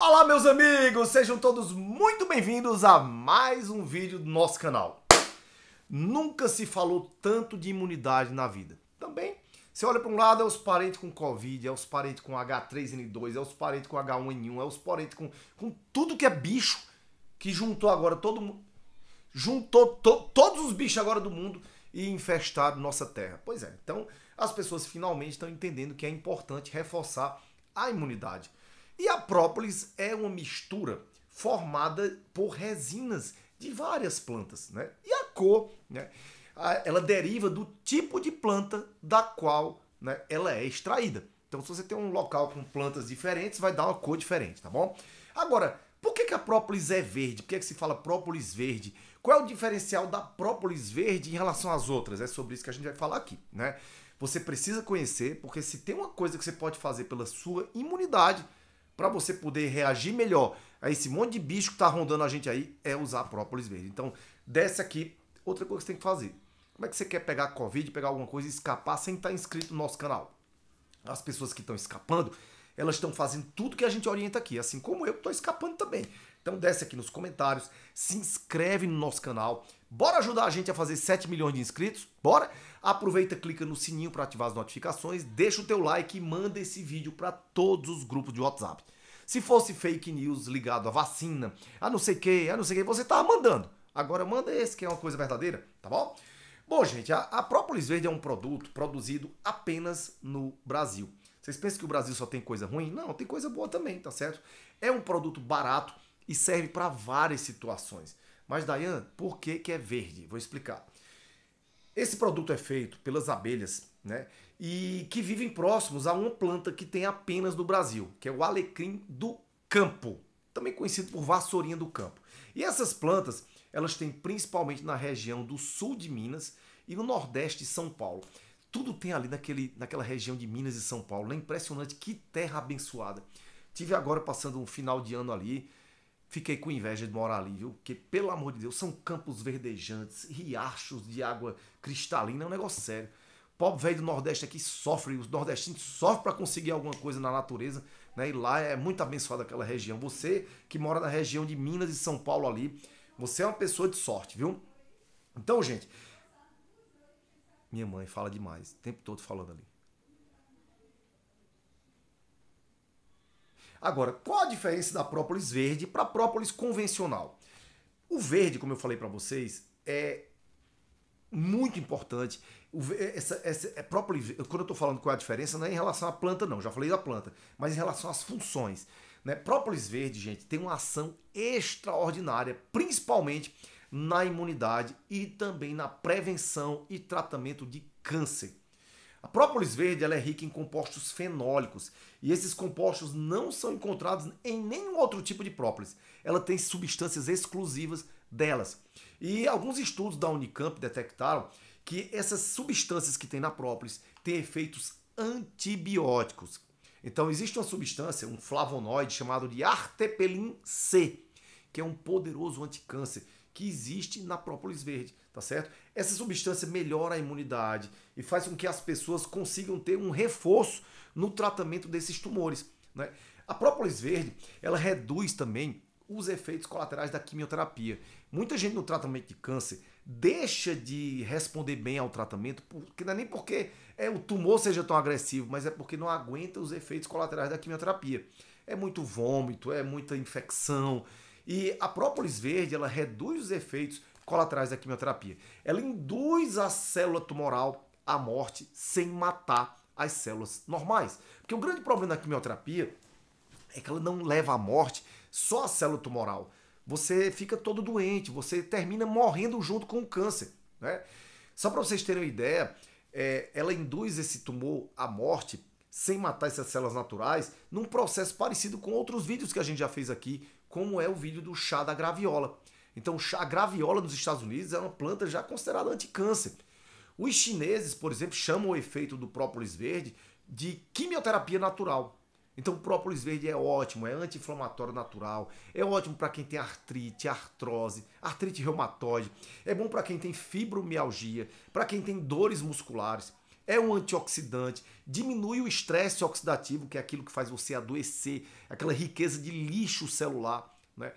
Olá meus amigos, sejam todos muito bem-vindos a mais um vídeo do nosso canal. Nunca se falou tanto de imunidade na vida. Também, você olha para um lado, é os parentes com Covid, é os parentes com H3N2, é os parentes com H1N1, é os parentes com, com tudo que é bicho que juntou agora todo mundo. Juntou to, todos os bichos agora do mundo e infestaram nossa terra. Pois é, então as pessoas finalmente estão entendendo que é importante reforçar a imunidade e a própolis é uma mistura formada por resinas de várias plantas, né? E a cor, né? Ela deriva do tipo de planta da qual né, ela é extraída. Então, se você tem um local com plantas diferentes, vai dar uma cor diferente, tá bom? Agora, por que, que a própolis é verde? Por que, que se fala própolis verde? Qual é o diferencial da própolis verde em relação às outras? É sobre isso que a gente vai falar aqui, né? Você precisa conhecer, porque se tem uma coisa que você pode fazer pela sua imunidade, para você poder reagir melhor a esse monte de bicho que está rondando a gente aí, é usar própolis verde. Então, desce aqui. Outra coisa que você tem que fazer. Como é que você quer pegar Covid, pegar alguma coisa e escapar sem estar tá inscrito no nosso canal? As pessoas que estão escapando, elas estão fazendo tudo que a gente orienta aqui, assim como eu estou escapando também. Então desce aqui nos comentários, se inscreve no nosso canal. Bora ajudar a gente a fazer 7 milhões de inscritos? Bora? Aproveita, clica no sininho para ativar as notificações, deixa o teu like e manda esse vídeo para todos os grupos de WhatsApp. Se fosse fake news ligado à vacina, a não sei que, a não sei que, você tava mandando. Agora manda esse que é uma coisa verdadeira, tá bom? Bom, gente, a, a própolis verde é um produto produzido apenas no Brasil. Vocês pensam que o Brasil só tem coisa ruim? Não, tem coisa boa também, tá certo? É um produto barato, e serve para várias situações. Mas, Dayan, por que, que é verde? Vou explicar. Esse produto é feito pelas abelhas, né? E que vivem próximos a uma planta que tem apenas no Brasil, que é o alecrim do campo, também conhecido por vassourinha do campo. E essas plantas, elas têm principalmente na região do sul de Minas e no nordeste de São Paulo. Tudo tem ali naquele, naquela região de Minas e São Paulo. É impressionante, que terra abençoada. Tive agora passando um final de ano ali, Fiquei com inveja de morar ali, viu? Porque, pelo amor de Deus, são campos verdejantes, riachos de água cristalina, é um negócio sério. Pobre velho do Nordeste aqui sofre, os nordestinos sofrem para conseguir alguma coisa na natureza, né? E lá é muito abençoada aquela região. Você que mora na região de Minas e São Paulo ali, você é uma pessoa de sorte, viu? Então, gente, minha mãe fala demais, o tempo todo falando ali. Agora, qual a diferença da própolis verde para própolis convencional? O verde, como eu falei para vocês, é muito importante. É, essa, essa, é própolis, quando eu estou falando qual é a diferença, não é em relação à planta, não, já falei da planta, mas em relação às funções. Né? Própolis verde, gente, tem uma ação extraordinária, principalmente na imunidade e também na prevenção e tratamento de câncer. A própolis verde ela é rica em compostos fenólicos e esses compostos não são encontrados em nenhum outro tipo de própolis. Ela tem substâncias exclusivas delas. E alguns estudos da Unicamp detectaram que essas substâncias que tem na própolis têm efeitos antibióticos. Então existe uma substância, um flavonoide chamado de artepelin C, que é um poderoso anticâncer que existe na própolis verde, tá certo? Essa substância melhora a imunidade e faz com que as pessoas consigam ter um reforço no tratamento desses tumores. Né? A própolis verde ela reduz também os efeitos colaterais da quimioterapia. Muita gente no tratamento de câncer deixa de responder bem ao tratamento, porque não é nem porque é, o tumor seja tão agressivo, mas é porque não aguenta os efeitos colaterais da quimioterapia. É muito vômito, é muita infecção. E a própolis verde ela reduz os efeitos colaterais da quimioterapia. Ela induz a célula tumoral à morte sem matar as células normais. Porque o grande problema da quimioterapia é que ela não leva à morte só a célula tumoral. Você fica todo doente, você termina morrendo junto com o câncer. Né? Só para vocês terem uma ideia, é, ela induz esse tumor à morte sem matar essas células naturais num processo parecido com outros vídeos que a gente já fez aqui, como é o vídeo do chá da graviola. Então, a graviola nos Estados Unidos é uma planta já considerada anticâncer. Os chineses, por exemplo, chamam o efeito do própolis verde de quimioterapia natural. Então, o própolis verde é ótimo, é anti-inflamatório natural, é ótimo para quem tem artrite, artrose, artrite reumatoide, é bom para quem tem fibromialgia, para quem tem dores musculares, é um antioxidante, diminui o estresse oxidativo, que é aquilo que faz você adoecer, aquela riqueza de lixo celular, né?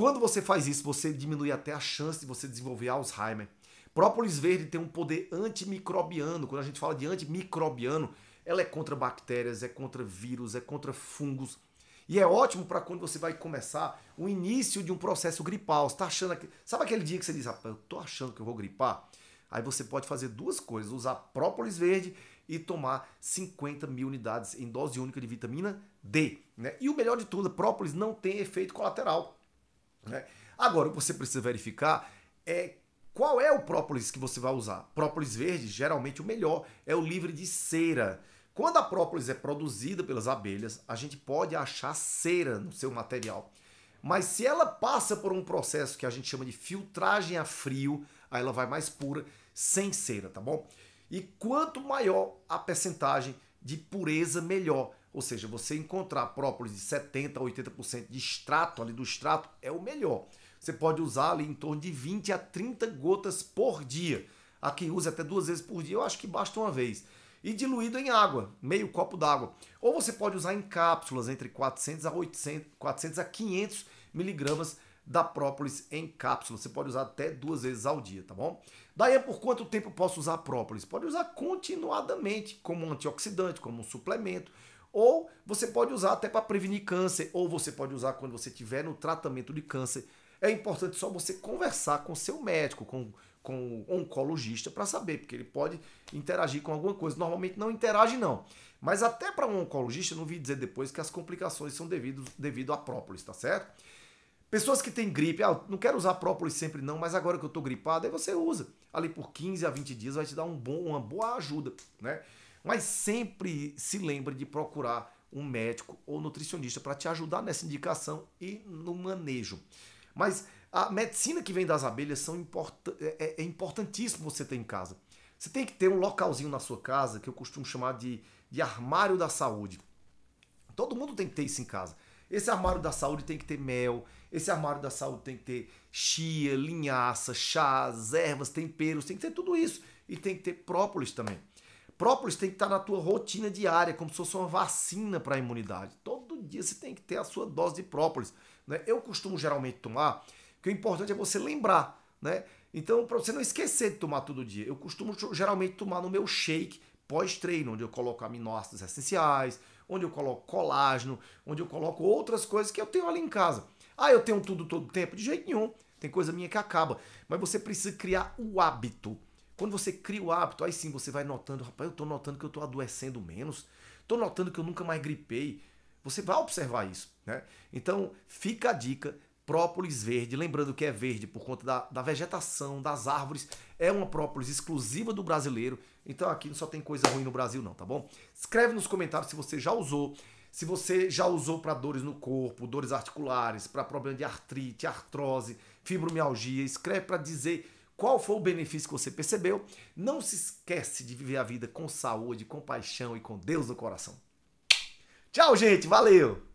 Quando você faz isso, você diminui até a chance de você desenvolver Alzheimer. Própolis verde tem um poder antimicrobiano. Quando a gente fala de antimicrobiano, ela é contra bactérias, é contra vírus, é contra fungos. E é ótimo para quando você vai começar o início de um processo gripal. Você tá achando que... Sabe aquele dia que você diz, rapaz, eu tô achando que eu vou gripar? Aí você pode fazer duas coisas: usar própolis verde e tomar 50 mil unidades em dose única de vitamina D. Né? E o melhor de tudo, própolis não tem efeito colateral. Né? Agora, você precisa verificar é qual é o própolis que você vai usar. Própolis verde, geralmente o melhor, é o livre de cera. Quando a própolis é produzida pelas abelhas, a gente pode achar cera no seu material. Mas se ela passa por um processo que a gente chama de filtragem a frio, aí ela vai mais pura, sem cera, tá bom? E quanto maior a percentagem de pureza, melhor. Ou seja, você encontrar própolis de 70% a 80% de extrato ali do extrato é o melhor. Você pode usar ali em torno de 20 a 30 gotas por dia. A quem use até duas vezes por dia, eu acho que basta uma vez. E diluído em água, meio copo d'água. Ou você pode usar em cápsulas entre 400 a 800, 400 a 500 miligramas da própolis em cápsula. Você pode usar até duas vezes ao dia, tá bom? Daí é por quanto tempo posso usar própolis? Pode usar continuadamente como um antioxidante, como um suplemento, ou você pode usar até para prevenir câncer, ou você pode usar quando você estiver no tratamento de câncer. É importante só você conversar com seu médico, com, com o oncologista, para saber, porque ele pode interagir com alguma coisa. Normalmente não interage, não. Mas até para um oncologista, não vi dizer depois que as complicações são devido, devido à própolis, tá certo? Pessoas que têm gripe, ah, não quero usar própolis sempre não, mas agora que eu estou gripado, aí você usa. Ali por 15 a 20 dias vai te dar um bom, uma boa ajuda, né? Mas sempre se lembre de procurar um médico ou nutricionista para te ajudar nessa indicação e no manejo. Mas a medicina que vem das abelhas são import é, é, é importantíssimo você ter em casa. Você tem que ter um localzinho na sua casa que eu costumo chamar de, de armário da saúde. Todo mundo tem que ter isso em casa. Esse armário da saúde tem que ter mel, esse armário da saúde tem que ter chia, linhaça, chás, ervas, temperos, tem que ter tudo isso. E tem que ter própolis também. Própolis tem que estar tá na tua rotina diária, como se fosse uma vacina para a imunidade. Todo dia você tem que ter a sua dose de própolis. Né? Eu costumo geralmente tomar, porque o importante é você lembrar, né? Então, para você não esquecer de tomar todo dia, eu costumo geralmente tomar no meu shake pós-treino, onde eu coloco aminoácidos essenciais, onde eu coloco colágeno, onde eu coloco outras coisas que eu tenho ali em casa. Ah, eu tenho tudo todo tempo? De jeito nenhum. Tem coisa minha que acaba. Mas você precisa criar o hábito quando você cria o hábito, aí sim você vai notando, rapaz, eu estou notando que eu estou adoecendo menos, estou notando que eu nunca mais gripei. Você vai observar isso, né? Então, fica a dica, própolis verde, lembrando que é verde por conta da, da vegetação, das árvores, é uma própolis exclusiva do brasileiro, então aqui não só tem coisa ruim no Brasil não, tá bom? Escreve nos comentários se você já usou, se você já usou para dores no corpo, dores articulares, para problema de artrite, artrose, fibromialgia, escreve para dizer qual foi o benefício que você percebeu. Não se esquece de viver a vida com saúde, com paixão e com Deus no coração. Tchau, gente. Valeu!